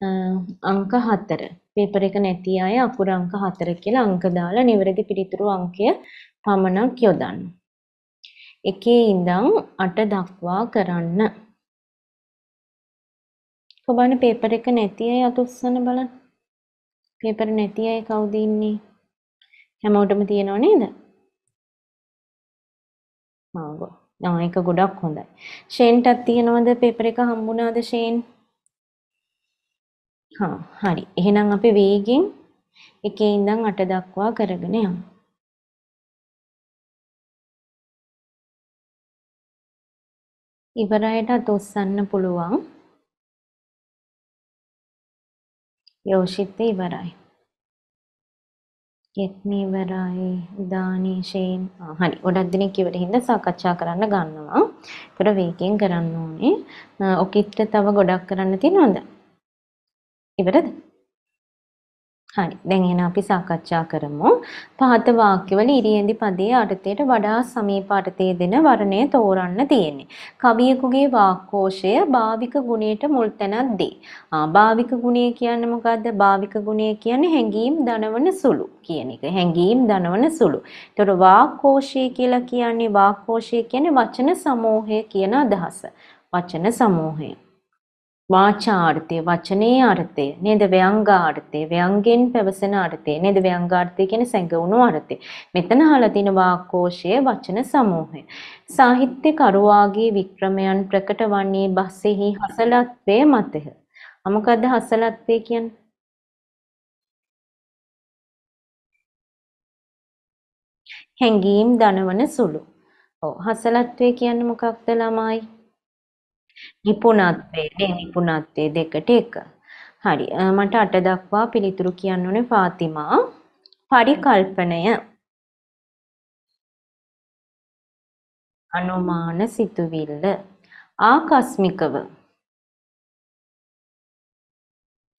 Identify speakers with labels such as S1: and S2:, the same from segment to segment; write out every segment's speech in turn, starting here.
S1: අංක 4. පේපර් එක නැති අය අකුර අංක 4 කියලා අංක දාලා නිවැරදි පිළිතුරු අංකය පමණක් යොදන්න. එකේ ඉඳන් 8 දක්වා කරන්න. කොබන පේපර් එක නැති අය අත උස්සන්න බලන්න. පේපර් නැති අය කවුද ඉන්නේ? හැමෝටම තියෙනව නේද?
S2: මාගෝ. ආ ඒක
S1: ගොඩක් හොඳයි. ෂේන්ටත් තියෙනවද පේපර් එක හම්බුණාද ෂේන්?
S2: හා හරි. එහෙනම් අපි වේගෙන් එකේ ඉඳන් 8 දක්වා කරගෙන යමු. ඉවරයට ඔස්සන්න පුළුවන්. යෝෂිත් ඉවරයි. ගෙත්න
S1: ඉවරයි. දානි ෂේන්. හරි. ගොඩක් දිනක් ඉවර හින්දා සාකච්ඡා කරන්න ගන්නවා. ඒකට වේගෙන් කරන්න ඕනේ. ඔකිට තව ගොඩක් කරන්න තියෙනවද? ඉවරද? හරි. දැන් එහෙනම් අපි සාකච්ඡා කරමු. පහත වාක්‍යවල ඉරියේදි පදයේ අර්ථයට වඩා සමීප අර්ථය දෙන වර්ණය තෝරන්න තියෙන්නේ. කවියෙකුගේ වාක්කෝෂය භාවික ගුණයට මුල් තැනක් දී. ආ භාවික ගුණය කියන්නේ මොකද්ද? භාවික ගුණය කියන්නේ හැඟීම් දනවන සුළු කියන එක. හැඟීම් දනවන සුළු. ඒතකොට වාක්කෝෂය කියලා කියන්නේ වාක්කෝෂය කියන්නේ වචන සමූහය කියන අදහස. වචන සමූහය. වාචාර්ථය වචනයේ අර්ථය නේද ව්‍යංගාර්ථය ව්‍යංගෙන් පැවසෙන අර්ථය නේද ව්‍යංගාර්ථය කියන්නේ සැඟවුණු අර්ථය මෙතන අහලා තියෙන වාක්කෝෂයේ වචන සමූහය සාහිත්‍යකරුවාගේ වික්‍රමයන් ප්‍රකට වන්නේ බස්සෙහි හසලත්වයේ මතය මොකද්ද
S2: හසලත්වය කියන්නේ හැඟීම් දනවන සුළු ඔව් හසලත්වය කියන්නේ
S1: මොකක්ද ළමයි නිපුණත්වයේ නිපුණත්වයේ දෙකට එක. හරි. මට අට දක්වා පිළිතුරු කියන්න ඕනේ ෆාතිමා. පරිකල්පනය
S2: අනුමාන සිතුවිල්ල ආකස්මිකව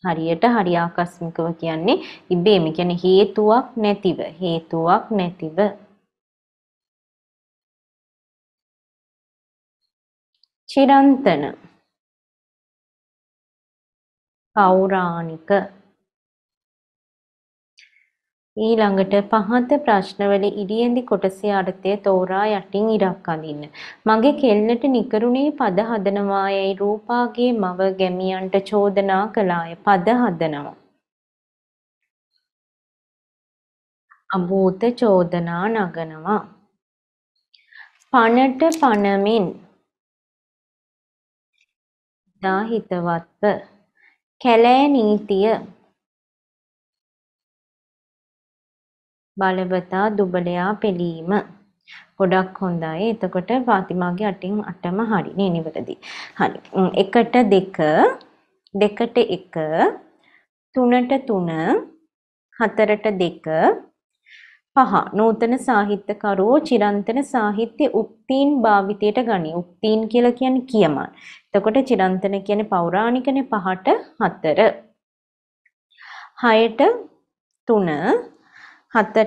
S2: හරියට හරි ආකස්මිකව කියන්නේ ඉබේම කියන්නේ හේතුවක් නැතිව හේතුවක් නැතිව චිරන්තන පෞරාණික ඊළඟට
S1: පහත ප්‍රශ්නවල ඉරියඳි කොටසේ අර්ථය තෝරා යටින් ඉරක් අඳින්න. මගේ කෙල්ලට නිකරුණේ පද හදනවා යයි රූපාගේ මව ගැමියන්ට චෝදනා කළාය. පද හදනවා. අභූත චෝදනා නගනවා. පණට පණමින්
S2: ඉතා හිතවත්ව කැලෑ නීතිය
S1: බලවතා දුබලයා පෙළීම ගොඩක් හොඳයි එතකොට පාතිමාගේ අටින් අටම හරි නේ නිවැරදි හරි එකට දෙක දෙකට එක තුනට තුන හතරට දෙක පහ නූතන සාහිත්‍යකරෝ චිරන්තන සාහිත්‍ය උක්තීන් භාවිතයට ගනී. උක්තීන් කියලා කියන්නේ කියමන්. එතකොට චිරන්තන කියන්නේ පෞරාණිකනේ පහට හතර. හයට තුන හතට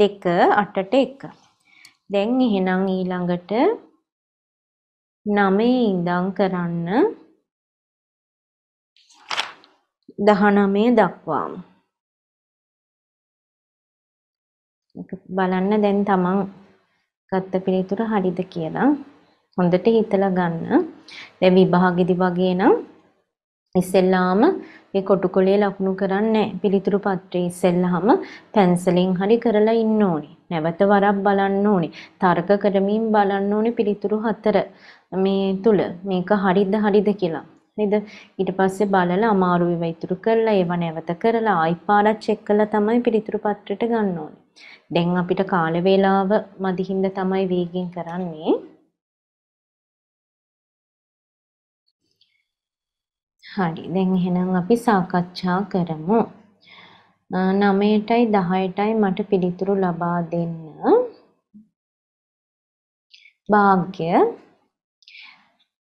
S1: දෙක අටට එක. දැන් එහෙනම් ඊළඟට
S2: නමේ ඉඳන් කරන්න දහනමය දක්වාම.
S1: බලන්න දැන් තමන් ගත්ත පිළිතුර හරිද කියලා හොඳට හිතලා ගන්න. දැන් විභාගෙදි වගේ නම් ඉස්සෙල්ලාම මේ කොටුකොලේ ලකුණු කරන්නේ පිළිතුරු පත්‍රය ඉස්සෙල්ලාම පැන්සලෙන් හරි කරලා ඉන්න ඕනේ. නැවත වරක් බලන්න ඕනේ. තර්ක කරමින් බලන්න ඕනේ පිළිතුරු හතර මේ තුල මේක හරිද හරිද කියලා. නේද? ඊට පස්සේ බලලා අමාරු ඒවා ඉතුරු කරලා ඒවා නැවත කරලා ආයි පාරක් චෙක් කරලා තමයි පිළිතුරු පත්‍රයට ගන්න ඕනේ. දැන් අපිට කාල වේලාව මදි හින්දා තමයි වේගෙන් කරන්නේ. හරි. දැන් එහෙනම් අපි සාකච්ඡා කරමු. 9ටයි 10ටයි මට පිළිතුරු ලබා දෙන්න. වාග්ය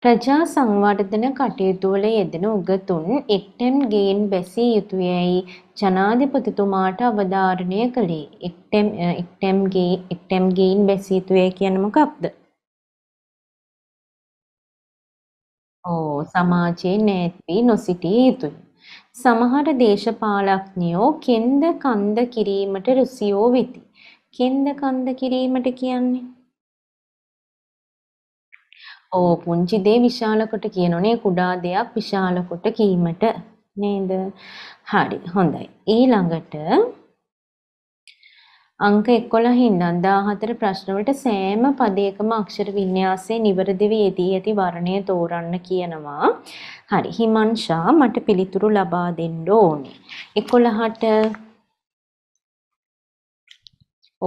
S1: ප්‍රජා සංවර්ධන කටයුතුවල යෙදෙන උගතුන් එක්ටම් ගේන් බැසිය යුතුයයි ජනාධිපතිතුමාට අවධාරණය කළේ එක්ටම් එක්ටම්ගේ එක්ටම් ගේන් බැසිය යුතුය කියන මොකක්ද? ඕ සමාජයේ නැත් වී නොසිටිය යුතුය. සමහර දේශපාලඥයෝ කෙන්ද කන්ද කිරීමට රුසියෝ වෙති. කෙන්ද කන්ද කිරීමට කියන්නේ ඕ පුංචි දේ විශාල කොට කියනෝනේ කුඩා දෙයක් විශාල කොට කීමට නේද? හරි හොඳයි. ඊළඟට අංක 11 ඉඳන් 14 ප්‍රශ්නවලට සෑම පදයකම අක්ෂර වින්‍යාසයේ නිවැරදිව යෙදී ඇති වර්ණය තෝරන්න කියනවා. හරි. හිමන්ෂා මට පිළිතුරු ලබා දෙන්න ඕනේ. 11ට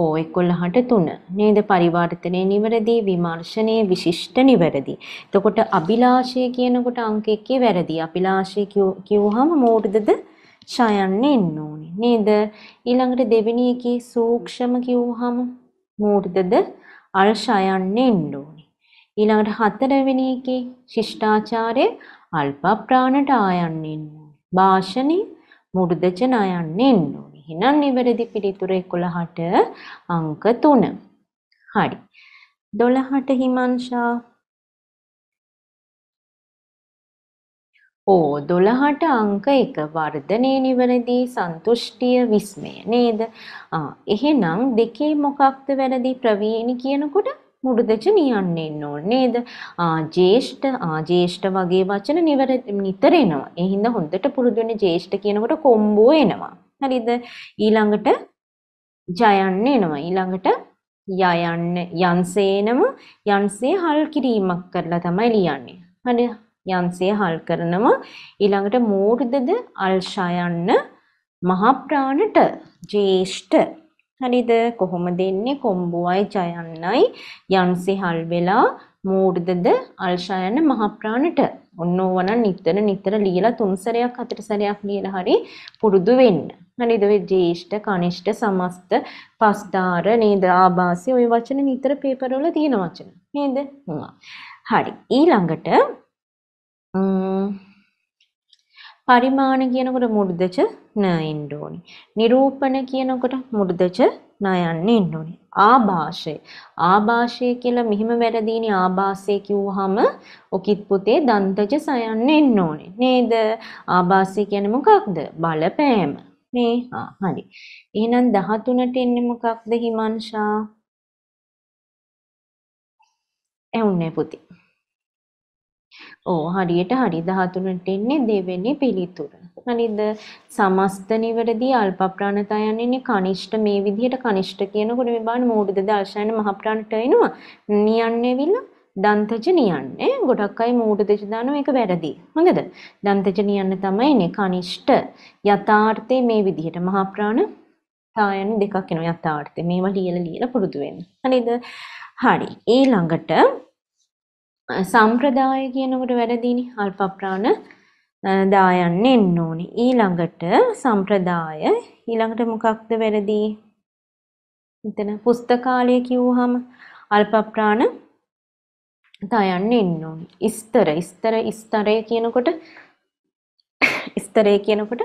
S1: ඕ එකොල්ලහට තුන නේද පරිවර්තනය නිවැරදි විමර්ශනය විශිෂ්ට නිවැරදි. එතකොට අභිලාෂය කියනකොට අංක එකේ වැරදි. අභිලාෂය කියුවහම මෝඩදද ඡයන්න එන්න ඕනේ. නේද? ඊළඟට දෙවෙනි එකේ සූක්ෂම කියුවහම මෝඩදද අල් ඡයන්න එන්න ඕනේ. ඊළඟට හතරවෙනි එකේ ශිෂ්ටාචාරය අල්ප ප්‍රාණට ආයන්න එන්න ඕනේ. භාෂණේ මුර්ධජන ආයන්න එන්න ඕනේ. එහෙනම් නිවැරදි පිළිතුර
S2: 11ට අංක 3. හරි. 12ට හිමන්ෂා ඕ 12ට
S1: අංක 1 වර්ධනයේ නිවැරදි සන්තුෂ්ටිය විස්මය නේද? ආ එහෙනම් දෙකේ මොකක්ද වැරදි ප්‍රවීණි කියනකොට මුඩුදෙච නියන්න එන්න ඕනේ නේද? ආ ජේෂ්ඨ ආ ජේෂ්ඨ වගේ වචන නිවැරදි නිතර එනවා. ඒ හින්දා හොඳට පුරුදු වෙන ජේෂ්ඨ කියනකොට කොම්බෝ එනවා. හරිද? ඊළඟට ජයන්න එනවා. ඊළඟට යයන්න යන්සේනම යන්සේ හල් කිරීමක් කරලා තමයි ලියන්නේ. හරි යන්සේ හල් කරනම ඊළඟට මෝර්ධද අල්ෂයන්න මහප්‍රාණට ජේෂ්ඨ හරිද කොහොම දෙන්නේ කොම්බුවයි ජයන්නයි යන්සේ හල් වෙලා මූර්ධද අල්ෂයන්න මහප්‍රාණට ඔන්න ඕවනම් නිතර නිතර ලියලා තුන් සැරයක් හතර සැරයක් ලියලා හරි පුරුදු වෙන්න හරිද ඔය ජේෂ්ඨ කනිෂ්ඨ සමස්ත පස්දාර නේද ආభాසය ওই වචන නිතර පේපර් වල තියෙන වචන නේද හරි ඊළඟට පරිමාණ කියනකොට මු르දච න එන්න ඕනේ. නිරූපණ කියනකොට මු르දච න යන්න එන්න ඕනේ. ආభాෂය. ආభాෂය කියලා මෙහිම වැරදීනේ ආభాෂය කිව්වහම ඔකිත් පුතේ දන්තජ සයන්න එන්න ඕනේ. නේද? ආభాෂය කියන්නේ මොකක්ද? බලපෑම. නේ හා හරි එහෙනම් 13ට
S2: එන්නේ මොකක්ද හිමන්ෂා
S1: ඇහුන්නේ පුතේ ඕ හරියට හරි 13ට එන්නේ දෙවෙනි පිළිතුර. හරිද? සමස්ත නිවරදී අල්ප ප්‍රාණතය යන්නේ කනිෂ්ඨ මේ විදිහට කනිෂ්ඨ කියනකොට මේ බලන්න මූර්ධ දර්ශන මහ ප්‍රාණට එනවා. නියන්නේවිලා දන්තජ නියන්නේ ගොඩක් අය මූඩ දෙජ දානවා ඒක වැරදි. හොඳද? දන්තජ නියන්න තමයිනේ කනිෂ්ඨ යථාර්ථයේ මේ විදිහට මහා ප්‍රාණ තායන දෙකක් එනවා යථාර්ථයේ. මේවා ලියලා ලියලා පුරුදු වෙන්න. හරිද? හරි. ඊළඟට සම්ප්‍රදාය කියනකොට වැරදීනේ. අල්ප ප්‍රාණ දායන් එන්න ඕනේ. ඊළඟට සම්ප්‍රදාය ඊළඟට මොකක්ද වැරදි? මෙතන පුස්තකාලය කිව්වහම අල්ප ප්‍රාණ දයන්න ඉන්න ඕනේ. ඉස්තර ඉස්තර ඉස්තරය කියනකොට ඉස්තරය කියනකොට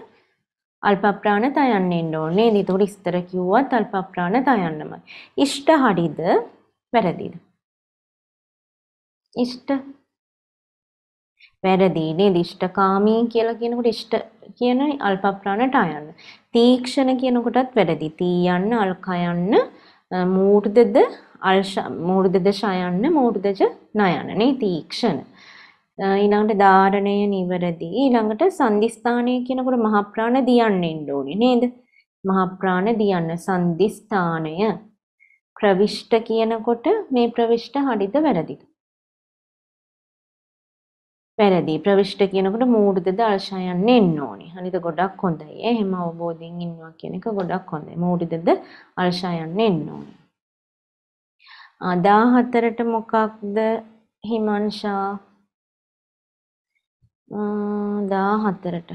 S1: අල්ප ප්‍රාණ තයන්න ඉන්න ඕනේ. ඒතකොට ඉස්තර කිව්වත් අල්ප ප්‍රාණ තයන්නමයි. ඉෂ්ට හරිද වැරදිද? ඉෂ්ට වැරදි නේද? ඉෂ්ටකාමී කියලා කියනකොට ඉෂ්ට කියන අල්ප ප්‍රාණට අයන්න. තීක්ෂණ කියනකොටත් වැරදි. තීයන්න අල්කයන්න මූර්ධද මූර්ධද ශයන්න මූර්ධජ නයනනේ තීක්ෂණ. ඊළඟට ධාරණය නිවරදි. ඊළඟට සන්ධිස්ථානය කියනකොට මහප්‍රාණ දියන්න එන්න ඕනේ නේද? මහප්‍රාණ දියන්න සන්ධිස්ථානය. ප්‍රවිෂ්ඨ කියනකොට මේ ප්‍රවිෂ්ඨ හරිද වැරදිද? වැරදි ප්‍රවිෂ්ට කියනකොට මූර්ධද අර්ශයන්න එන්න ඕනි. හරිද? ගොඩක් හොඳයි. එහෙම අවබෝධයෙන් ඉන්නවා කියන එක ගොඩක් හොඳයි. මූර්ධද අර්ශයන්න එන්න ඕනි. 14ට මොකක්ද හිමන්ෂා? 14ට.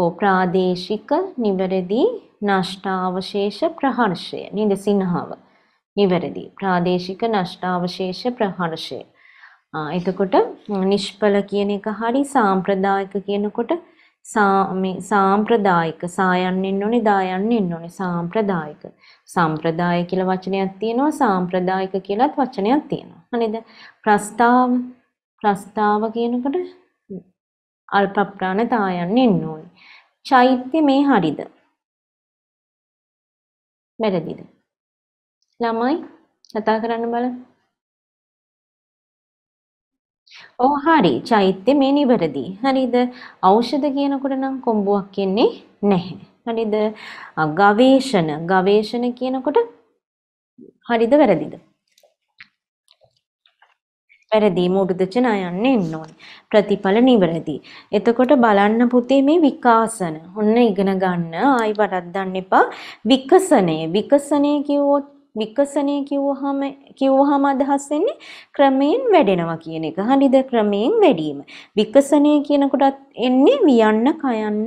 S1: ඕ ප්‍රාදේශික නිවැරදි නෂ්ටාවශේෂ ප්‍රහර්ෂය. නේද? සිනහව. නිවැරදි. ප්‍රාදේශික නෂ්ටාවශේෂ ප්‍රහර්ෂය. එතකොට නිෂ්පල කියන එක හරි සාම්ප්‍රදායික කියනකොට සාම්ප්‍රදායික සායන්නෙන් ඕනේ දායන්නෙන් ඕනේ සාම්ප්‍රදායික සම්ප්‍රදාය කියලා වචනයක් තියෙනවා සාම්ප්‍රදායික කියලත් වචනයක් තියෙනවා නේද ප්‍රස්තාව ප්‍රස්තාව කියනකොට අල්පප්‍රාණ දායන්නෙන්
S2: ඕනේ චෛත්‍ය මේ හරිද වැරදිද ළමයි කතා කරන්න බලන්න
S1: ඔව් හරි. චෛත්‍ය මේ නිවැරදි. හරිද? ඖෂධ කියනකොට නම් කොම්බුවක් කියන්නේ නැහැ. හරිද? ගවේෂණ ගවේෂණ කියනකොට හරිද වැරදිද? වැරදි මූඩුද චනා යන්නේ එන්න ඕනේ. ප්‍රතිඵල නිවැරදි. එතකොට බලන්න පුතේ මේ විකාශන. ඔන්න ඉගෙන ගන්න. ආයි වරද්දන්න එපා. විකසණය. විකසණය කිව්වොත් විකසණය කිව්වහම කිව්වහම අදහස් වෙන්නේ ක්‍රමයෙන් වැඩෙනවා කියන එක. හරිද? ක්‍රමයෙන් වැඩිම. විකසණය කියනකොටත් එන්නේ වියන්න, කයන්න,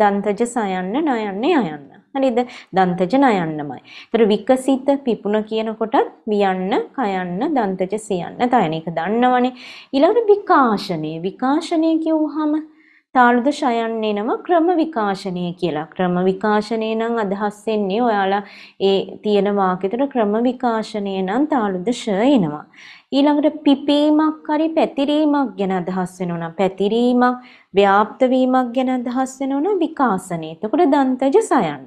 S1: දන්තජ සයන්න, නයන්න, යයන්න. හරිද? දන්තජ නයන්නමයි. ඒතර විකසිත පිපුණ කියනකොටත් වියන්න, කයන්න, දන්තජ සයන්න, තයන එක දන්නවනේ. ඊළඟට විකාශනය. විකාශනය කිව්වහම තාළුද ශයන් එනම ක්‍රම විකාශනය කියලා. ක්‍රම විකාශනය නම් අදහස් වෙන්නේ ඔයාලා ඒ තියෙන වාක්‍යතර ක්‍රම විකාශනය නම් තාළුද ෂ එනවා. ඊළඟට පිපීමක් හරි පැතිරීමක් ගැන අදහස් වෙනවා. පැතිරීමක් ව්‍යාප්ත වීමක් ගැන අදහස් වෙනවා විකාශනය. එතකොට දන්තජ සයන්න.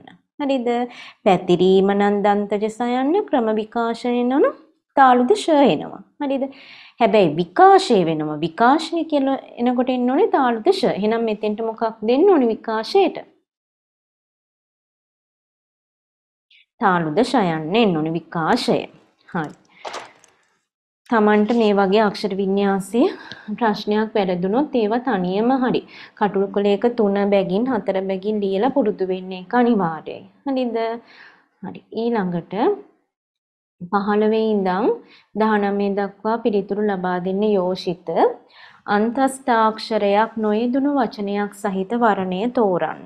S1: හරිද? පැතිරීම නම් දන්තජ සයන්න ක්‍රම විකාශනය නම් තාළුද ෂ එනවා. හරිද? හැබැයි විකාශය වෙනවා. විකාශය කියලා එනකොට එන්න ඕනේ තාලුදශ. එහෙනම් මෙතෙන්ට මොකක් දෙන්න ඕනේ
S2: විකාශයට? තාලුදශ යන්න එන්න ඕනේ විකාශය. හරි. තමන්ට මේ වගේ අක්ෂර
S1: වින්‍යාසයේ ප්‍රශ්නයක් වැරදුනොත් ඒවා තනියම හරි. කටුළු කලයක 3 බැගින් 4 බැගින් ලියලා පුරුදු වෙන්නේ අනිවාර්යයි. හරිද? හරි. ඊළඟට 15 ඉඳන් 19 දක්වා පිළිතුරු ලබා දෙන්නේ යෝෂිත. අන්තස්ථාක්ෂරයක් නොයදුණු වචනයක් සහිත වර්ණය තෝරන්න.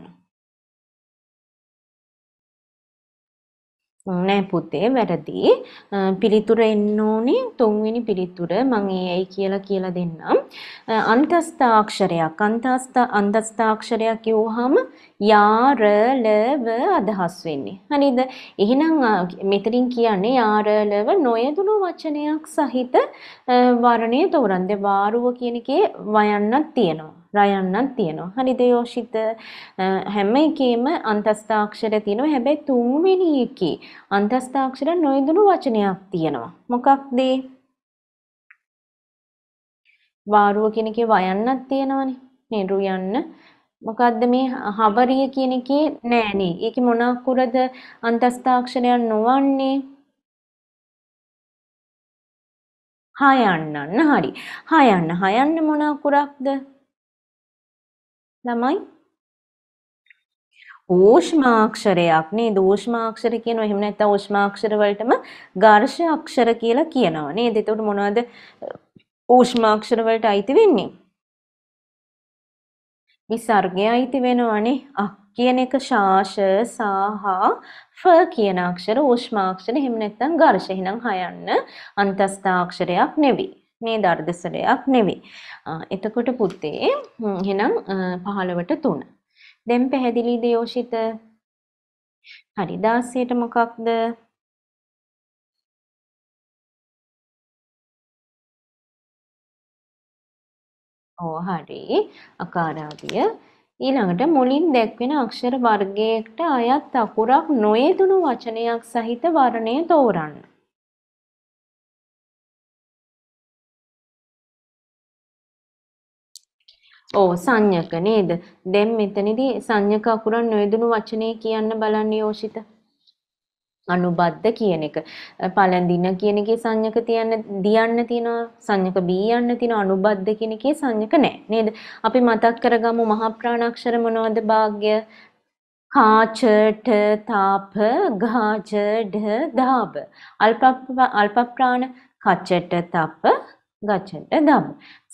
S1: නෑ පුතේ වැරදි. පිළිතුර එන්න ඕනේ තුන්වෙනි පිළිතුර මම ඒයි කියලා කියලා දෙන්නම්. අන්තස්ථාක්ෂරයක්. අන්තස්ථ අන්තස්ථාක්ෂරයක් කියවහම යාර ලව අදහස් වෙන්නේ. හරිද? එහෙනම් මෙතනින් කියන්නේ යාර ලව නොයදුණු වචනයක් සහිත වර්ණය තෝරන්න. වාරුව කියන එකේ වයන්නක් තියෙනවා. රයන්නක් තියෙනවා. හරිද යෝෂිත? හැම එකේම අන්තස්ථාක්ෂර තියෙනවා. හැබැයි තුන්වෙනි එකේ අන්තස්ථාක්ෂර නොයදුණු වචනයක් තියෙනවා. මොකක්ද ඒ? වාරුව කියන එකේ වයන්නක් තියෙනවනේ. මේ රුයන්න මොකද්ද මේ හවරිය කියන එකේ නෑනේ. ඒකේ මොන අකුරද අන්තස්ථාක්ෂරයන්
S2: නොවන්නේ? හයන්නන්න හරි. හයන්න හයන්න මොන අකුරක්ද? ළමයි
S1: ඕෂ්මාක්ෂරයක් නේද ඕෂ්මාක්ෂර කියනවා එහෙම නැත්නම් ඕෂ්මාක්ෂර වලටම ඝර්ෂ අක්ෂර කියලා කියනවා නේද එතකොට මොනවද ඕෂ්මාක්ෂර වලට අයිති වෙන්නේ විසර්ගය අයිති වෙනවනේ අ කියන එක ශාෂ සාහ ෆ කියන අක්ෂර ඕෂ්මාක්ෂර එහෙම නැත්නම් ඝර්ෂ එහෙනම් හයන්න අන්තස්ථාක්ෂරයක් නෙවෙයි මේ දර්ධසරයක් නෙවෙයි. එතකොට පුතේ එහෙනම් 15ට 3.
S2: දැන් පැහැදිලිද යෝෂිත? හරි 16ට මොකක්ද? ඕ හරි අකාරාදිය ඊළඟට
S1: මුලින් දැක්වෙන අක්ෂර වර්ගයකට අයත් අකුරක් නොයෙදුණු වචනයක් සහිත
S2: වර්ණය තෝරන්න. ඕ සංයක නේද? දැන් මෙතනදී
S1: සංයක අකුරන් නොයදුණු වචනේ කියන්න බලන්නේ යෝෂිත. අනුබද්ධ කියන එක. පළඳින කියන එකේ සංයක තියන්න දියන්න තියනවා සංයක බීයන්න තියනවා අනුබද්ධ කියන එකේ සංයක නැහැ නේද? අපි මතක් කරගමු මහා ප්‍රාණාක්ෂර මොනවද භාග්‍ය කාචට තාප ගාජ ඩ දාබ අල්ප අල්ප ප්‍රාණ කචට තප ගචට
S2: දබ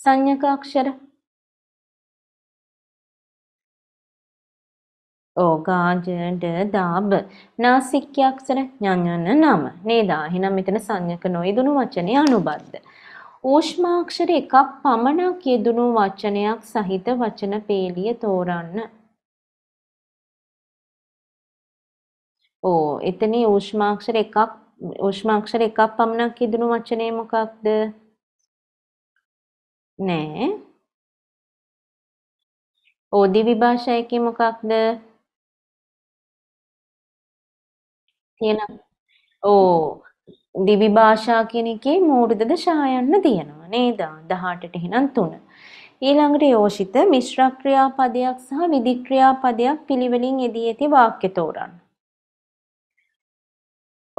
S2: සංයක අක්ෂර ඕගාජඩ දාබ නාසික්‍ය අක්ෂර ඥාඥන
S1: නම නේද එහෙනම් මෙතන සංඥක නොයදුණු වචනය අනුබද්ධ ඌෂ්මාක්ෂර එකක් පමණක් යෙදුණු වචනයක් සහිත වචන පේලිය තෝරන්න
S2: ඕ එතන ඌෂ්මාක්ෂර එකක් ඌෂ්මාක්ෂර එකක් පමණක් යෙදුණු වචනය මොකක්ද නෑ ඕදි විභාෂයකේ මොකක්ද තියෙනවා.
S1: ඕ දිවි භාෂා කියන එකේ මූර්ධද ශායන්න තියෙනවා නේද? 18ට එහෙනම් 3. ඊළඟට යෝෂිත මිශ්‍ර ක්‍රියාපදයක් සහ විදි ක්‍රියාපදයක් පිළිවෙලින් යෙදී ඇති වාක්‍ය තෝරන්න.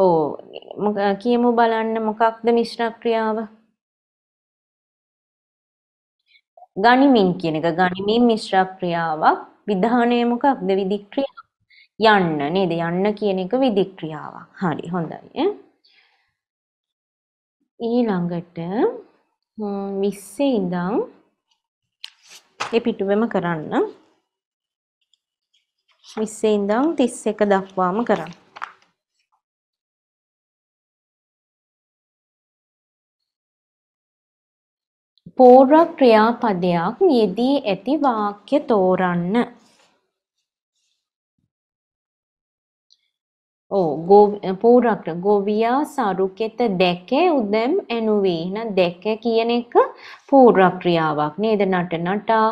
S1: ඕ කියමු බලන්න මොකක්ද මිශ්‍ර ක්‍රියාව? ගනිමින් කියන එක ගනිමින් මිශ්‍ර ක්‍රියාවක් විධානය මොකක්ද විදි ක්‍රියාව? යන්න නේද? යන්න කියන එක විධික්‍රියාවක්. හරි හොඳයි. ඊළඟට 20 ඉඳන් ඒ පිටුවෙම කරන්න.
S2: 20 ඉඳන් 31 දක්වාම කරන්න. පූර්ව ක්‍රියාපදයක් යෙදී ඇති වාක්‍ය තෝරන්න.
S1: ඔව් පූරක්ට ගොවියා සරුකෙත දැකේ උදම් එනුවේ එහෙනම් දැක කියන එක පූර්වක්‍රියාවක් නේද නට නටා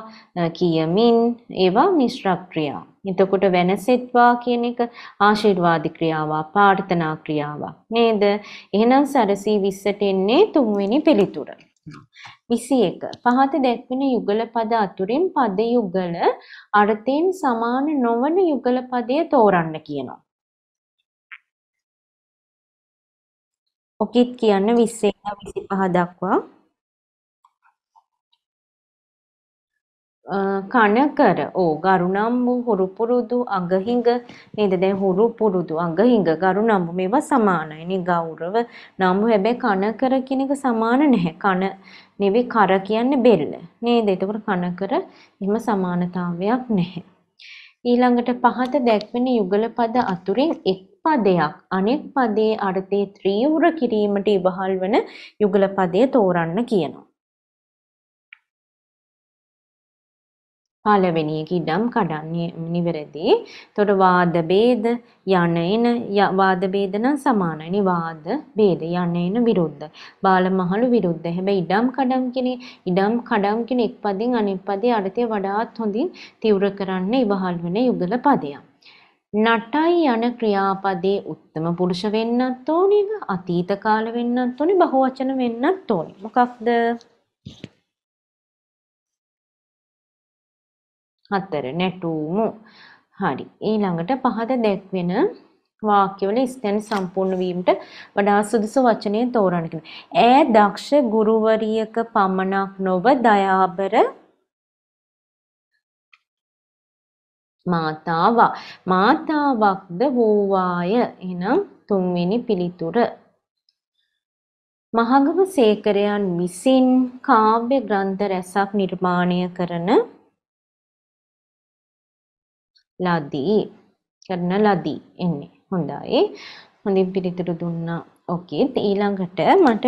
S1: කියමින් ඒවා මිශ්‍රක්‍රියා. එතකොට වෙනසෙත්වා කියන එක ආශිර්වාද ක්‍රියාවක් ප්‍රාර්ථනා ක්‍රියාවක් නේද? එහෙනම් සරසී 20ට එන්නේ තුන්වෙනි පිළිතුර. 21 පහත දැක්වෙන යුගල පද අතුරින් පද යුගල අර්ථයෙන්
S2: සමාන නොවන යුගල පදය තෝරන්න කියනවා. ඔකිත් කියන්න 20 25 දක්වා කන කර ඕ ගරුණම්බු
S1: හුරු පුරුදු අඟහිඟ නේද දැන් හුරු පුරුදු අඟහිඟ ගරුණම්බු මේවා සමානයි නේ ගෞරව නම්බු හැබැයි කන කර කියන එක සමාන නැහැ කන නෙවෙයි කර කියන්නේ බෙල්ල නේද එතකොට කන කර එහෙම සමානතාවයක් නැහැ ඊළඟට පහත දැක්වෙන යුගල පද අතුරින් එක් පදයක් අනෙක් පදයේ අර්ථය ත්‍රිවුර කිරීමට ඉබහල් වන යුගල පදය තෝරන්න කියනවා. පළවෙනි එක ඉඩම් කඩන්නේ නිවැරදි. එතකොට වාද ભેද යන එන වාද ભેද නම් සමානයි. වාද ભેද යන එන විරුද්ධ. බාලමහලු විරුද්ධ. හැබැයි ඉඩම් කඩම් කියන්නේ ඉඩම් කඩම් කියන එක් පදෙන් අනෙක් පදේ අර්ථය වඩාත් හොඳින් තීව්‍ර කරන්න ඉවහල් වෙන යුගල පදයක්. නටයි යන ක්‍රියාපදයේ උත්තම පුරුෂ වෙන්නත් ඕනේ අතීත කාල වෙන්නත් ඕනේ බහුවචන වෙන්නත් ඕනේ මොකක්ද හතර නැටුමු හරි ඊළඟට පහත දැක්වෙන වාක්‍යවල ස්ථාන සම්පූර්ණ වීමට වඩා සුදුසු වචනේ තෝරන්න ඈ දක්ෂ ගුරුවරියක පමණක් නොව දයාබර මාතාවා මාතාවක්ද වූවාය එනම් තුන්වෙනි පිළිතුර මහගම සේකරයන් විසින් කාව්‍ය ග්‍රන්ථ රැසක් නිර්මාණය කරන ලදී කරන ලදී එන්නේ හොඳයි හොඳින් පිළිතුරු දුන්නා ඕකේ ඊළඟට මට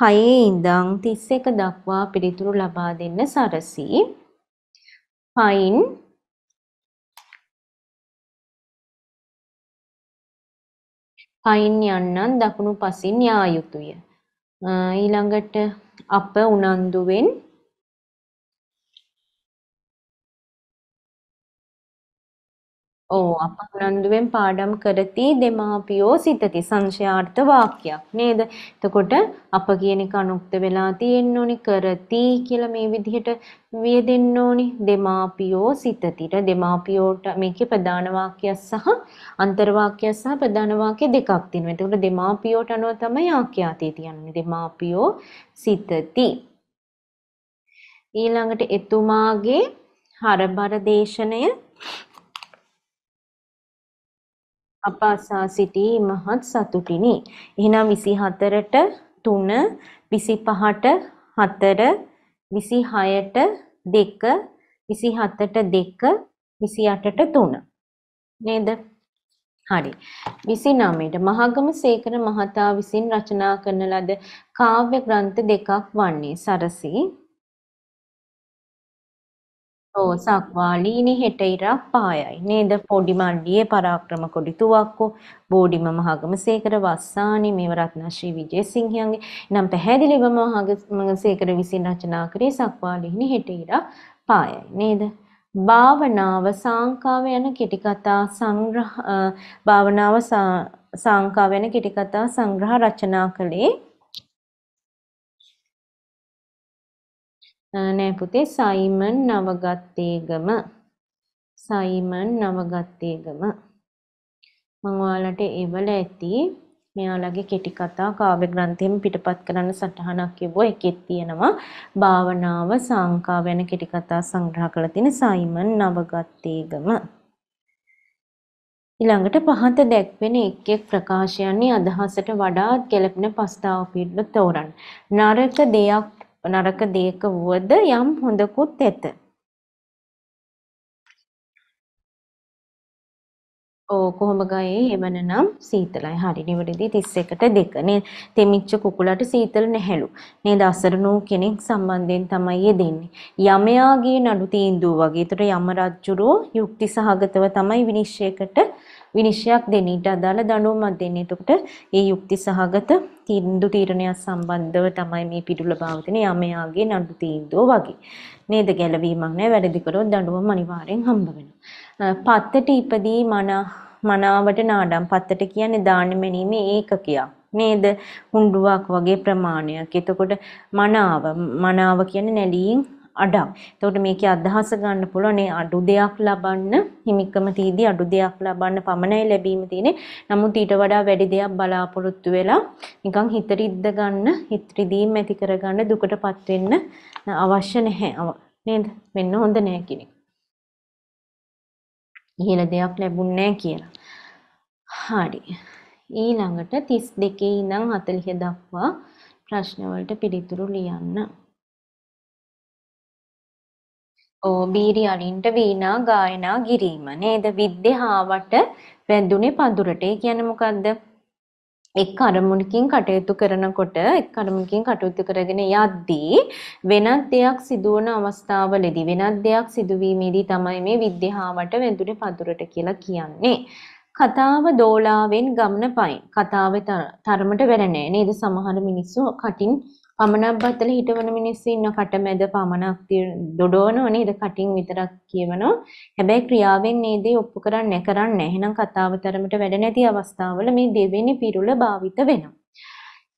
S1: 26 ඉඳන් 31
S2: දක්වා පිළිතුරු ලබා දෙන්න සරසී පයින් හයින් යන්නන් දකුණු පසින් යා යුතුය. ඊළඟට අප උනන්දුවෙන් ඕ අපහනන්දුවෙන් පාඩම් කරති දෙමාපියෝ සිතති
S1: සංශයාර්ථ වාක්‍යයක් නේද? එතකොට අප කියන එක අනුක්ත වෙලා තියෙන්න ඕනි කරති කියලා මේ විදිහට වියදෙන්න ඕනි දෙමාපියෝ සිතතිට දෙමාපියෝට මේකේ ප්‍රධාන වාක්‍යය සහ අන්තර් වාක්‍යය සහ ප්‍රධාන වාක්‍ය දෙකක් තියෙනවා. එතකොට දෙමාපියෝට අනුව තමයි ආඛ්‍යාතේ තියන්නේ. දෙමාපියෝ සිතති. ඊළඟට එතුමාගේ හරබර දේශනය අප අසා සිටී මහත් සතුටිනි. එහෙනම් 24ට 3 25ට 4 26ට 2 27ට 2 28ට 3 නේද? හරි. 29ට මහගම සේකර මහතා විසින් රචනා කරන ලද කාව්‍ය ග්‍රන්ථ දෙකක් වන්නේ සරසී ඕ සක්වාලීනි හෙටයිරප්පායයි නේද පොඩි මණ්ඩියේ පරාක්‍රම කොඩි තුවක්කු බෝඩිම මහගමසේකර වස්සානි මේව රත්නශ්‍රී විජේසිංහයන්ගේ නම් පැහැදිලිවම මහගමසේකර විසින් රචනා කරේ සක්වාලීනි හෙටයිරප්පායයි නේද භාවනාව සංකාව යන කෙටි කතා සංග්‍රහ භාවනාව සංකාව යන කෙටි කතා සංග්‍රහ රචනා කළේ නෑ පුතේ සයිමන් නවගත්තේගම සයිමන් නවගත්තේගම මම ඔයාලට එවල ඇති මෙයාලගේ කෙටි කතා කාව්‍ය ග්‍රන්ථයෙන් පිටපත් කරන්න සටහනක් කියවුවා එකෙත් තියෙනවා භාවනාව සංකාව යන කෙටි කතා සංග්‍රහ කරලා තියෙන සයිමන් නවගත්තේගම ඊළඟට පහත දැක්වෙන එක් එක් ප්‍රකාශයන්හි අදහසට වඩාත් ගැළපෙන පස්තාව පිළිබඳ තෝරන්න. නරක දෙයක්
S2: නරක දේක වුවද යම් හොඳකුත් ඇත. ඕ කොහොම ගයේ එවනනම් සීතලයි. හරි
S1: නිවැරදි 31ට 2 නේ. තෙමිච්ච කුකුලට සීතල නැහැලු. නේද අසරණෝ කෙනෙක් සම්බන්ධයෙන් තමයි යෙදෙන්නේ. යමයාගේ නඩු තීන්දුව වගේ. ඒතර යම රජුරෝ යුක්ති සහගතව තමයි විනිශ්චයකට විනිශ්චයක් දෙන්නට අදාළ දඬුවමක් දෙන්න. එතකොට ඒ යුක්ති සහගත තීන්දුව තීරණයක් සම්බන්ධව තමයි මේ පිටුල භාවිතනේ යමයාගේ නඩු තීන්දුව වගේ. නේද ගැළවීමක් නැහැ වැරදි කළොත් දඬුවම අනිවාර්යෙන් හම්බ වෙනවා. පත්තට ඉපදී මනා මනාවට නාඩම් පත්තට කියන්නේ දාන්න මැනීමේ ඒකකයක්. නේද හුඬුවක් වගේ ප්‍රමාණයක්. එතකොට මනාව මනාව කියන්නේ නැලීම් අඩක්. එතකොට මේකේ අදහස ගන්න පුළුවන් අඩු දෙයක් ලබන්න හිමිකම තියදී අඩු දෙයක් ලබන්න පමණයි ලැබීම තියෙන්නේ. නමුත් ඊට වඩා වැඩි දෙයක් බලාපොරොත්තු වෙලා නිකන් හිත රිද්ද ගන්න, හිත රිදීම ඇති කරගන්න දුකටපත් වෙන්න අවශ්‍ය නැහැ. නේද? වෙන්න හොඳ නැහැ කියන එක. ඉහළ දෙයක් ලැබුන්නේ නැහැ කියලා. හරි. ඊළඟට 32 ඉඳන් 40 දක්වා ප්‍රශ්න වලට පිළිතුරු ලියන්න. බීරියලින්ට වීණා ගායනා ගිරීම නේද විද්‍යාවට වැඳුනේ පඳුරට ඒ කියන්නේ මොකද්ද එක් අරමුණකින් කටයුතු කරනකොට එක් අරමුණකින් කටයුතු කරගෙන යද්දී වෙනත් දෙයක් සිදුවන අවස්ථාවලදී වෙනත් දෙයක් සිදුවීමේදී තමයි මේ විද්‍යාවට වැඳුනේ පඳුරට කියලා කියන්නේ කතාව දෝලාවෙන් ගමන පයින් කතාවේ තරමට වැරණෑ නේද සමහර මිනිස්සු කටින් පමණක් බත්තල හිටවන මිනිස්සු ඉන්න කටමැද පමණක් දොඩවනව නේද කටින් විතරක් කියවනවා. හැබැයි ක්‍රියාවෙන් නේද ඔප්පු කරන්නේ කරන්නේ. එහෙනම් කතාව තරමට වැඩ නැති අවස්ථාවල මේ දෙවෙනි පිරුල භාවිත වෙනවා.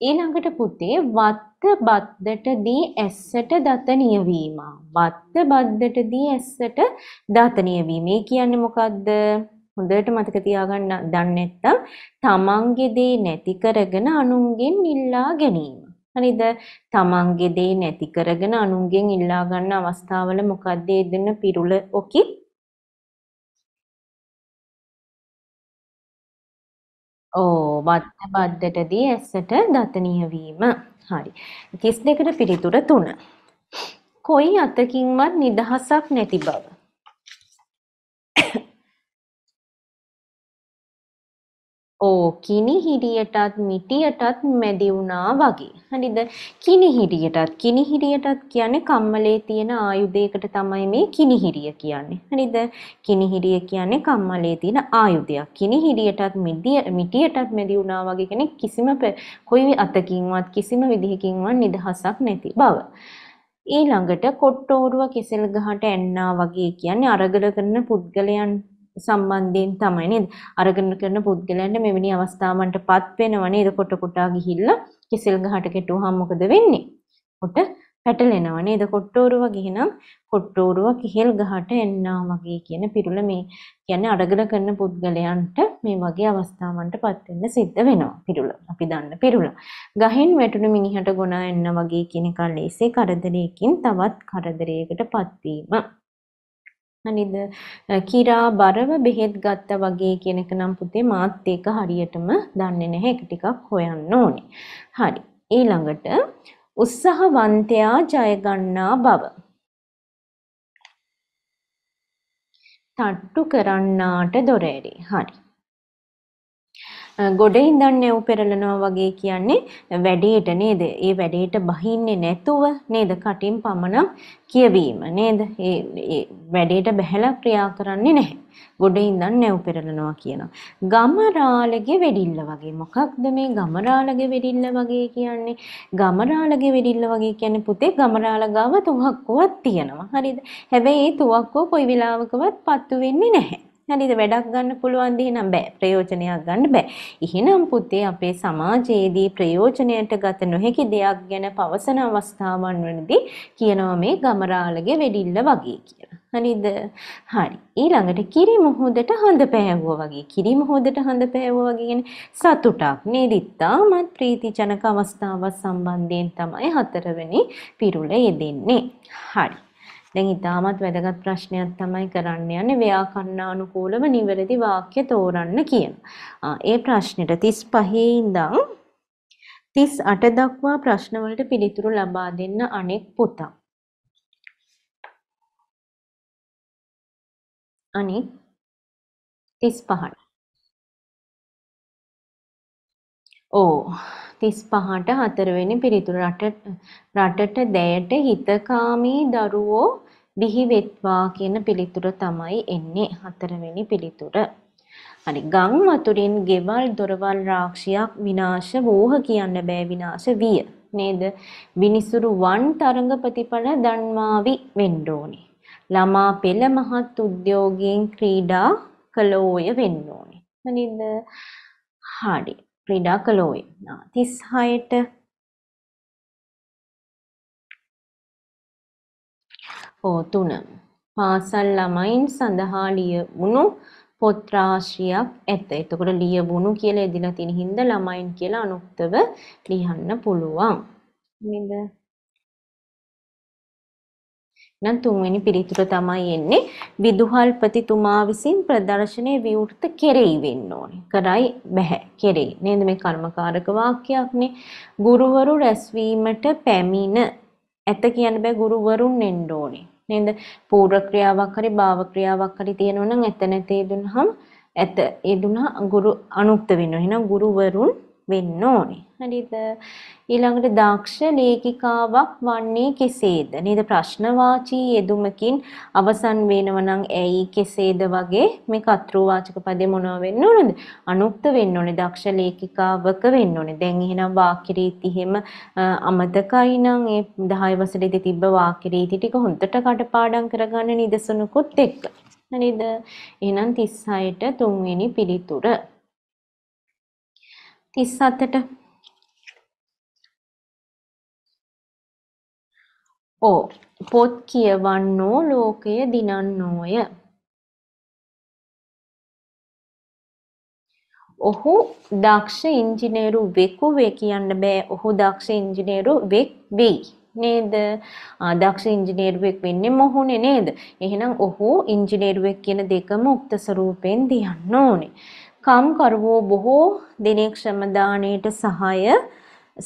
S1: ඊළඟට පුතේ වත්ත බද්දට දී ඇස්සට දතනිය වීම. වත්ත බද්දට දී ඇස්සට දතනිය වීම. ඒ කියන්නේ මොකද්ද? හොඳට මතක තියාගන්න දන්නේ නැත්නම් තමන්ගේ දේ නැති කරගෙන අනුන්ගෙන් ඉල්ලා ගැනීම. හරිද? තමන්ගේ දේ නැති
S2: කරගෙන අනුන්ගෙන් ඉල්ලා ගන්න අවස්ථාවල මොකද්ද ඒ දෙන පිරුල ඔකි? ඕ බද්ද බද්දටදී ඇසට දතනීය වීම. හරි. 32ට පිළිතුර 3. කොයි අතකින්වත් නිදහසක් නැති බව. කිනිහිරියටත්
S1: මිටියටත් මැදි වුණා වගේ. හරිද? කිනිහිරියටත් කිනිහිරියටත් කියන්නේ කම්මලේ තියෙන ආයුධයකට තමයි මේ කිනිහිරිය කියන්නේ. හරිද? කිනිහිරිය කියන්නේ කම්මලේ තියෙන ආයුධයක්. කිනිහිරියටත් මිටියටත් මැදි වුණා වගේ කියන්නේ කිසිම කොයි අතකින්වත් කිසිම විදිහකින්වත් නිදහසක් නැති බව. ඊළඟට කොට්ටෝරුව කෙසෙල් ගහට ඇන්නා වගේ කියන්නේ අරගල කරන පුද්ගලයන් සම්බන්ධයෙන් තමයි නේද අරගෙන කරන පුද්ගලයන්ට මෙවැනි අවස්ථාවන්ටපත් වෙනවා නේද කොට කොටා ගිහිල්ලා කිසිල් ගහට කෙටුවාම මොකද වෙන්නේ කොට පැටලෙනවා නේද කොට්ටෝරුව ගිහිනම් කොට්ටෝරුව කිහිල් ගහට එන්නා වගේ කියන පිරුල මේ කියන්නේ අරගෙන කරන පුද්ගලයන්ට මේ වගේ අවස්ථාවන්ටපත් වෙන්න සිද්ධ වෙනවා පිරුල අපි දන්න පිරුල ගහෙන් වැටුණු මිනිහට ගොනා එන්න වගේ කියන කල්ලේසේ කරදරයකින් තවත් කරදරයකටපත් වීම හරිද? කිරා බරව බෙහෙත් ගත්තා වගේ කියන එක නම් පුතේ මාත් ඒක හරියටම දන්නේ නැහැ. ඒක ටිකක් හොයන්න ඕනේ. හරි. ඊළඟට උත්සාහවන්තයා ජය ගන්නා බව. තට්ටු කරන්නාට දොර ඇරේ. හරි. ගොඩ ඉඳන් නැව් පෙරලනවා වගේ කියන්නේ වැඩේට නේද? ඒ වැඩේට බහින්නේ නැතුව නේද? කටින් පමණක් කියවීම නේද? ඒ වැඩේට බැහැලා ක්‍රියා කරන්නේ නැහැ. ගොඩ ඉඳන් නැව් පෙරලනවා කියනවා. ගමරාලගේ වෙඩිල්ල වගේ. මොකක්ද මේ ගමරාලගේ වෙඩිල්ල වගේ කියන්නේ? ගමරාලගේ වෙඩිල්ල වගේ කියන්නේ පුතේ ගමරාල ගාව තුවක්කුවක් තියෙනවා. හරිද? හැබැයි ඒ තුවක්කුව කොයි වෙලාවකවත් පත්තු වෙන්නේ නැහැ. හරිද වැඩක් ගන්න පුළුවන් දී නම් බෑ ප්‍රයෝජනයක් ගන්න බෑ. එහෙනම් පුතේ අපේ සමාජයේදී ප්‍රයෝජනයට ගත නොහැකි දෙයක් ගැන පවසන අවස්ථාවන් වලදී කියනවා මේ ගමරාලගේ වෙඩිල්ල වගේ කියලා. හරිද? හරි. ඊළඟට කිරි මොහොතට හඳ පෑවුවා වගේ. කිරි මොහොතට හඳ පෑවුවා වගේ කියන්නේ සතුටක් නේද? ඉතාමත් ප්‍රීතිජනක අවස්ථාවක් සම්බන්ධයෙන් තමයි හතරවෙනි පිරුල යෙදෙන්නේ. හරි. දැන් ඉතාමත් වැදගත් ප්‍රශ්නයක් තමයි කරන්න යන්නේ ව්‍යාකරණානුකූලව නිවැරදි වාක්‍ය තෝරන්න කියන. ඒ ප්‍රශ්නෙට 35 ඉඳන් 38 දක්වා ප්‍රශ්නවලට පිළිතුරු ලබා දෙන්න අනෙක් පුතා.
S2: අනෙක් 35ට ඕ
S1: 35ට හතරවෙනි පිරිතුරු රට රටට දැයට හිතකාමී දරුවෝ බිහි වෙත්වා කියන පිළිතුර තමයි එන්නේ හතරවෙනි පිළිතුර. හරි ගම් වතුරින් ගෙවල් දොරවල් රාක්ෂියක් විනාශ වූහ කියන්න බෑ විනාශ විය. නේද? විනිසුරු වන් තරඟ ප්‍රතිඵල දන්වාවි වෙන්න ඕනේ. ළමා පෙළ මහත් උද්‍යෝගයෙන් ක්‍රීඩා කළෝය වෙන්න ඕනේ. හරිද? හරි. ක්‍රීඩා
S2: කළෝය. තිස් හයට හෝ තුන පාසල් ළමයින් සඳහා
S1: ලියවුණු පොත්‍රාශ්‍රයක් ඇත. එතකොට ලියවුණු කියලා එදිලා තියෙන හින්දා ළමයින් කියලා අනුක්තව ලියන්න පුළුවන්. නේද? නම් තුන්වෙනි පිළිතුර තමයි එන්නේ විදුහල්පතිතුමා විසින් ප්‍රදර්ශනය විවෘත කෙරෙයි වෙන්න ඕනේ. කරයි බෑ. කෙරෙයි. නේද මේ කර්මකාරක වාක්‍යයක්නේ. ගුරුවරු රැස්වීමට පැමිණ ඇත කියන්න බෑ ගුරුවරුන් එන්න ඕනේ. නේද? පූර්ව ක්‍රියාවක් හරි භාව ක්‍රියාවක් හරි තියෙනවා නම් ඇත නැතේ දුනහම ඇත ඒ දුනහ ගුරු අනුක්ත වෙනවා. එහෙනම් ගුරුවරුන් වෙන්න ඕනේ. හරිද? ඊළඟට දක්ෂ ලේඛිකාවක් වන්නේ කෙසේද? නේද? ප්‍රශ්න වාචී යෙදුමකින් අවසන් වෙනව නම් ඇයි කෙසේද වගේ මේ කතෘ වාචක පදේ මොනවා වෙන්න ඕනද? අනුක්ත වෙන්න ඕනේ. දක්ෂ ලේඛිකාවක වෙන්න ඕනේ. දැන් එහෙනම් වාක්‍ය රීති එහෙම අමතකයි නම් ඒ 10 වසරේදී තිබ්බ වාක්‍ය රීති ටික හොඳට කටපාඩම් කරගන්න නිදසුනකුත් එක්ක. හරිද?
S2: එහෙනම් 36ට තුන්වෙනි පිළිතුර තිස් අතට ඕ පොත් කියවන්නෝ ලෝකය දිනන්නෝය ඔහු දක්ෂ ඉංජිනේරු
S1: වෙකු වේ කියන්න බෑ ඔහු දක්ෂ ඉංජිනේරු වෙක් වෙයි නේද දක්ෂ ඉංජිනේරුවෙක් වෙන්නේ මොහුනේ නේද එහෙනම් ඔහු ඉංජිනේරුවෙක් කියන දෙකම උක්ත ස්වරූපෙන් දියන්න ඕනේ කම්කරුවෝ බොහෝ දිනෙක ශ්‍රමදානයට සහාය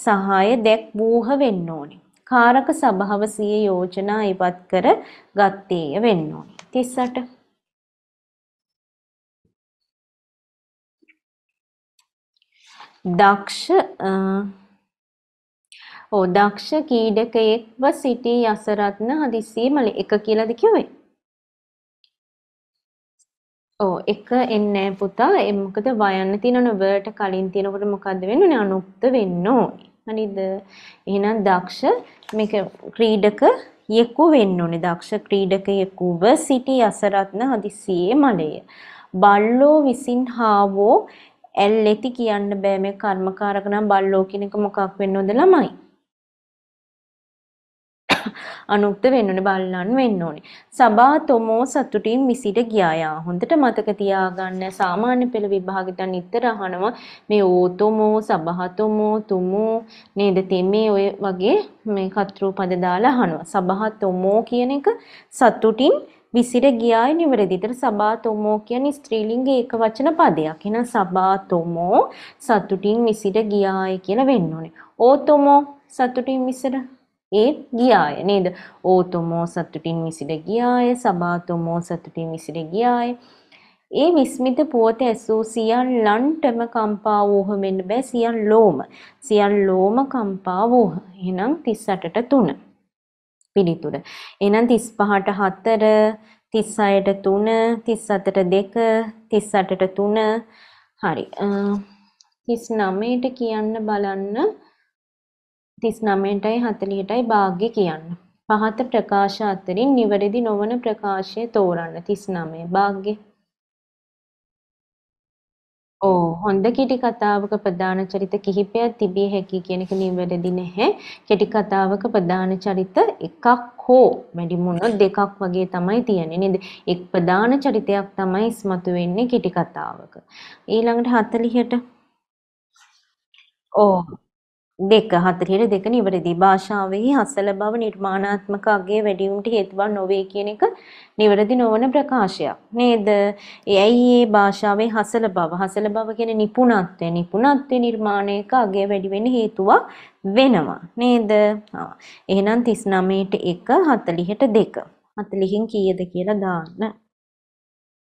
S1: සහාය දැක් වූහ වෙන්න ඕනි. කාරක සභාව
S2: සිය යෝජනා ඉවත් කර ගත්තේය වෙන්න ඕනි. 38 දක්ෂ ඕ දක්ෂ කීඩකයෙක්ව සිටි
S1: යසරත්න හදිසියෙම එක කියලාද කිව්වේ? ඔව් එක එන්නේ නැහැ පුතා. ඒ මොකද වයන්න තියෙනවනේ වර්ට කලින් තියෙනකොට මොකද්ද වෙන්නේ? අනුක්ත වෙන්න ඕනේ. හරිද? එහෙනම් දක්ෂ මේක ක්‍රීඩක යෙකු වෙන්න ඕනේ. දක්ෂ ක්‍රීඩක යෙකුව සිටි අසරත්න හදිසියේ මලය. බල්ලෝ විසින් හාවෝ ඇල්ලෙති කියන්න බෑ මේ කර්මකාරක නම් බල්ලෝ කියන එක මොකක් වෙන්නවද ළමයි? අනුක්ත වෙන්න ඕනේ බල්ලන් වෙන්න ඕනේ. සබා තොමෝ සතුටින් මිසිට ගියායා. හොඳට මතක තියාගන්න සාමාන්‍ය පෙළ විභාගෙට නිතර අහනවා මේ ඕතොමෝ සබහතොමෝ තුමෝ නේද තෙමේ ඔය වගේ මේ කතෘ පද දාලා අහනවා. සබහතොමෝ කියන එක සතුටින් විසිර ගියායි නිවැරදිතර සබා තොමෝ කියන ස්ත්‍රීලිංග ඒක වචන පදයක්. එහෙනම් සබා තොමෝ සතුටින් විසිර ගියායි කියලා වෙන්න ඕනේ. ඕ තොමෝ සතුටින් විසිර ඒත් ගියාය නේද ඕතුමෝ සතුටින් විසිර ගියාය සබාතුමෝ සතුටින් විසිර ගියාය ඒ විස්මිත පුවත ඇසූ සියන් ලන්ටම කම්පා වූහ මෙන්න බෑ සියන් ලෝම සියන් ලෝම කම්පා වූහ එහෙනම් 38ට 3 පිළිතුර එහෙනම් 35ට 4 36ට 3 37ට 2 38ට 3 හරි 39ට කියන්න බලන්න 39ටයි 40ටයි භාග්‍ය කියන්න. පහත ප්‍රකාශ අතරින් නිවැරදි නොවන ප්‍රකාශය තෝරන්න 39 භාග්‍ය. ඕ හොඳ කෙටි කතාවක ප්‍රධාන චරිත කිහිපයක් තිබිය හැකි කියන එක නිවැරදි නැහැ. කෙටි කතාවක ප්‍රධාන චරිත එකක් හෝ වැඩි මොන දෙකක් වගේ තමයි තියෙන්නේ නේද? එක් ප්‍රධාන චරිතයක් තමයි ඉස්මතු වෙන්නේ කෙටි කතාවක. ඊළඟට 40ට ඕ දෙක හතරට දෙක නිවැරදි භාෂාවෙහි හසල බව නිර්මාණාත්මක අගය වැඩිවීමට හේතු බව නොවේ කියන එක නිවැරදි නොවන ප්‍රකාශයක් නේද? එයි මේ භාෂාවේ හසල බව හසල බව කියන නිපුණත්වය නිපුණත්වය නිර්මාණයක අගය වැඩි වෙන හේතුවක් වෙනවා නේද? ආ එහෙනම් 39ට 1 40ට 2 40කින් කීයද කියලා දාන්න.